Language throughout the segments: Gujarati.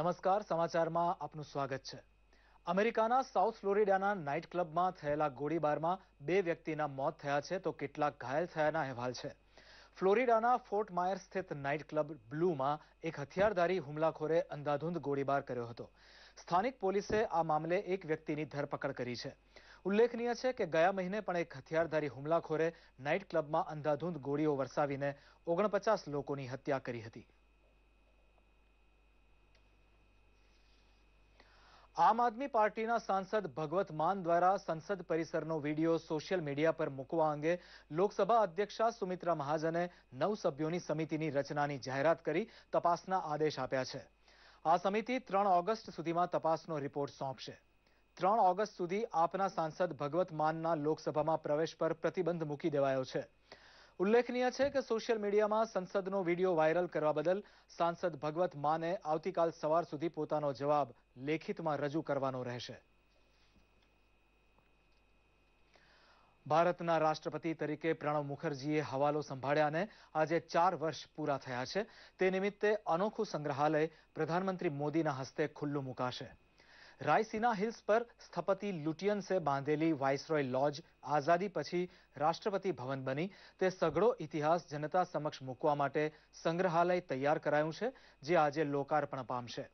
નમસ્કાર સમાચારમાં આપનું સ્વાગત છે અમેરિકાના સાઉથ ફ્લોરિડાના નાઇટ ક્લબમાં થયેલા ગોળીબારમાં બે વ્યક્તિના મોત થયા છે તો કેટલાક ઘાયલ થયાના અહેવાલ છે ફ્લોરિડાના ફોર્ટ માયર સ્થિત નાઇટ ક્લબ બ્લુમાં એક હથિયારધારી હુમલાખોરે અંધાધૂંધ ગોળીબાર કર્યો હતો સ્થાનિક પોલીસે આ મામલે એક વ્યક્તિની ધરપકડ કરી છે ઉલ્લેખનીય છે કે ગયા મહિને પણ એક હથિયારધારી હુમલાખોરે નાઇટ ક્લબમાં અંધાધૂંધ ગોળીઓ વરસાવીને ઓગણપચાસ લોકોની હત્યા કરી હતી આમ આદમી પાર્ટીના સાંસદ ભગવત માન દ્વારા સંસદ પરિસરનો વિડિયો સોશિયલ મીડિયા પર મૂકવા અંગે લોકસભા અધ્યક્ષા સુમિત્રા મહાજને નવ સભ્યોની સમિતિની રચનાની જાહેરાત કરી તપાસના આદેશ આપ્યા છે આ સમિતિ ત્રણ ઓગસ્ટ સુધીમાં તપાસનો રિપોર્ટ સોંપશે ત્રણ ઓગસ્ટ સુધી આપના સાંસદ ભગવત માનના લોકસભામાં પ્રવેશ પર પ્રતિબંધ મૂકી દેવાયો છે ઉલ્લેખનીય છે કે સોશિયલ મીડિયામાં સંસદનો વિડીયો વાયરલ કરવા બદલ સાંસદ ભગવત માને આવતીકાલ સવાર સુધી પોતાનો જવાબ લેખિતમાં રજૂ કરવાનો રહેશે ભારતના રાષ્ટ્રપતિ તરીકે પ્રણવ મુખર્જીએ હવાલો સંભાળ્યાને આજે ચાર વર્ષ પૂરા થયા છે તે નિમિત્તે અનોખું સંગ્રહાલય પ્રધાનમંત્રી મોદીના હસ્તે ખુલ્લું મુકાશે રાયસીના હિલ્સ પર સ્થપતિ લુટિયન્સે બાંધેલી વાઇસરોય લોજ આઝાદી પછી રાષ્ટ્રપતિ ભવન બની તે સઘળો ઇતિહાસ જનતા સમક્ષ મૂકવા માટે સંગ્રહાલય તૈયાર કરાયું છે જે આજે લોકાર્પણ પામશે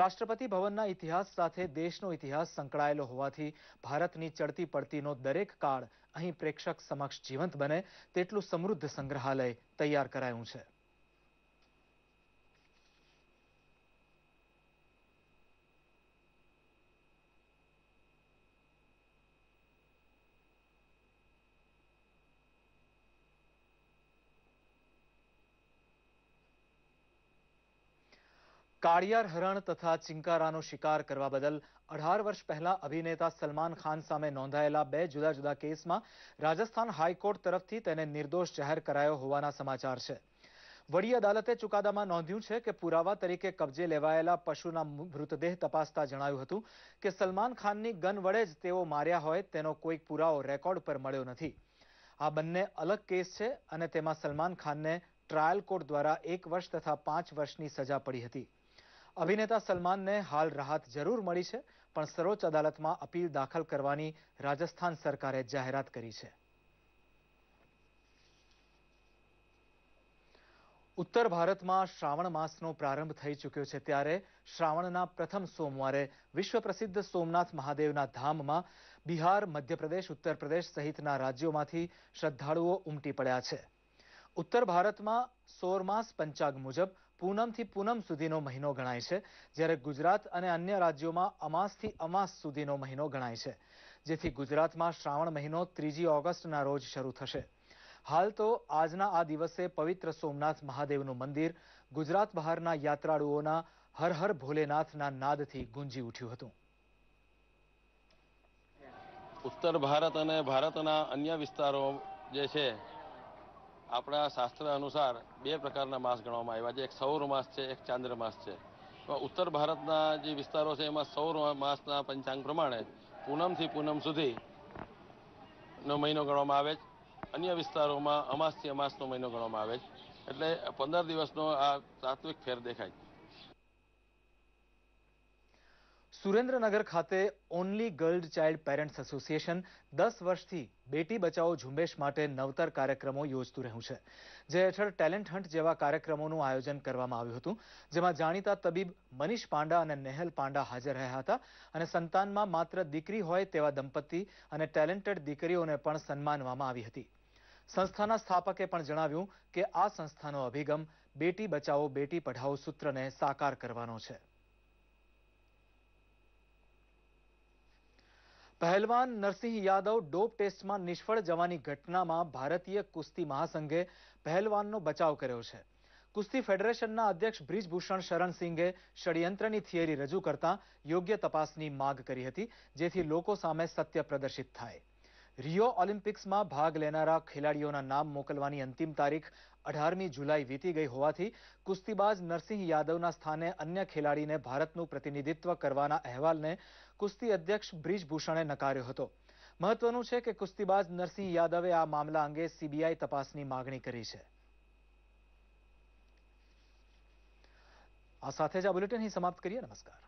રાષ્ટ્રપતિ ભવનના ઇતિહાસ સાથે દેશનો ઇતિહાસ સંકળાયેલો હોવાથી ભારતની ચડતી પડતીનો દરેક કાળ અહીં પ્રેક્ષક સમક્ષ જીવંત બને તેટલું સમૃદ્ધ સંગ્રહાલય તૈયાર કરાયું છે કાળિયાર હરણ તથા ચિંકારાનો શિકાર કરવા બદલ અઢાર વર્ષ પહેલા અભિનેતા સલમાન ખાન સામે નોંધાયેલા બે જુદા જુદા કેસમાં રાજસ્થાન હાઈકોર્ટ તરફથી તેને નિર્દોષ જાહેર કરાયો હોવાના સમાચાર છે વડી અદાલતે ચુકાદામાં નોંધ્યું છે કે પુરાવા તરીકે કબજે લેવાયેલા પશુના મૃતદેહ તપાસતા જણાયું હતું કે સલમાન ખાનની ગન વડે જ તેઓ માર્યા હોય તેનો કોઈ પુરાવો રેકોર્ડ પર મળ્યો નથી આ બંને અલગ કેસ છે અને તેમાં સલમાન ખાનને ટ્રાયલ કોર્ટ દ્વારા એક વર્ષ તથા પાંચ વર્ષની સજા પડી હતી અભિનેતા સલમાનને હાલ રાહત જરૂર મળી છે પણ સર્વોચ્ચ અદાલતમાં અપીલ દાખલ કરવાની રાજસ્થાન સરકારે જાહેરાત કરી છે ઉત્તર ભારતમાં શ્રાવણ માસનો પ્રારંભ થઈ ચૂક્યો છે ત્યારે શ્રાવણના પ્રથમ સોમવારે વિશ્વ પ્રસિદ્ધ સોમનાથ મહાદેવના ધામમાં બિહાર મધ્યપ્રદેશ ઉત્તર પ્રદેશ સહિતના રાજ્યોમાંથી શ્રદ્ધાળુઓ ઉમટી પડ્યા છે ઉત્તર ભારતમાં સોરમાસ પંચાગ મુજબ પૂનમથી પૂનમ સુધીનો મહિનો ગણાય છે જ્યારે ગુજરાત અને અન્ય રાજ્યોમાં અમાસથી અમાસ સુધીનો મહિનો ગણાય છે જેથી ગુજરાતમાં શ્રાવણ મહિનો ત્રીજી ઓગસ્ટના રોજ શરૂ થશે હાલ તો આજના આ દિવસે પવિત્ર સોમનાથ મહાદેવનું મંદિર ગુજરાત બહારના યાત્રાળુઓના હર હર ભોલેનાથના નાદથી ગુંજી ઉઠ્યું હતું ઉત્તર ભારત અને ભારતના અન્ય વિસ્તારો જે છે આપણા શાસ્ત્ર અનુસાર બે પ્રકારના માસ ગણવામાં આવ્યા છે એક સૌર માસ છે એક ચાંદ્ર માસ છે ઉત્તર ભારતના જે વિસ્તારો છે એમાં સૌર માસના પંચાંગ પ્રમાણે પૂનમથી પૂનમ સુધી નો મહિનો ગણવામાં આવે છે અન્ય વિસ્તારોમાં અમાસથી અમાસનો મહિનો ગણવામાં આવે છે એટલે પંદર દિવસનો આ સાત્વિક ફેર દેખાય સુરેન્દ્રનગર ખાતે only girl child parents association દસ વર્ષથી બેટી બચાવો ઝુંબેશ માટે નવતર કાર્યક્રમો યોજતું રહ્યું છે જે હેઠળ ટેલેન્ટ હન્ટ જેવા કાર્યક્રમોનું આયોજન કરવામાં આવ્યું હતું જેમાં જાણીતા તબીબ મનીષ પાંડા અને નેહલ પાંડા હાજર રહ્યા હતા અને સંતાનમાં માત્ર દીકરી હોય તેવા દંપતી અને ટેલેન્ટેડ દીકરીઓને પણ સન્માનવામાં આવી હતી સંસ્થાના સ્થાપકે પણ જણાવ્યું કે આ સંસ્થાનો અભિગમ બેટી બચાવો બેટી પઢાઓ સૂત્રને સાકાર કરવાનો છે પહેલવાન નરસિંહ યાદવ ડોપ ટેસ્ટમાં નિષ્ફળ જવાની ઘટનામાં ભારતીય કુસ્તી મહાસંઘે પહેલવાનનો બચાવ કર્યો છે કુસ્તી ફેડરેશનના અધ્યક્ષ બ્રિજભૂષણ શરણસિંઘે ષડયંત્રની થિયરી રજૂ કરતા યોગ્ય તપાસની માગ કરી હતી જેથી લોકો સામે સત્ય પ્રદર્શિત થાય રિયો ઓલિમ્પિક્સમાં ભાગ લેનારા ખેલાડીઓના નામ મોકલવાની અંતિમ તારીખ અઢારમી જુલાઈ વીતી ગઈ હોવાથી કુસ્તીબાજ નરસિંહ યાદવના સ્થાને અન્ય ખેલાડીને ભારતનું પ્રતિનિધિત્વ કરવાના અહેવાલને કુસ્તી અધ્યક્ષ બ્રિજભૂષણે નકાર્યો હતો મહત્વનું છે કે કુસ્તીબાજ નરસિંહ યાદવે આ મામલા અંગે સીબીઆઈ તપાસની માગણી કરી છે આ સાથે જ આ બુલેટિન સમાપ્ત કરીએ નમસ્કાર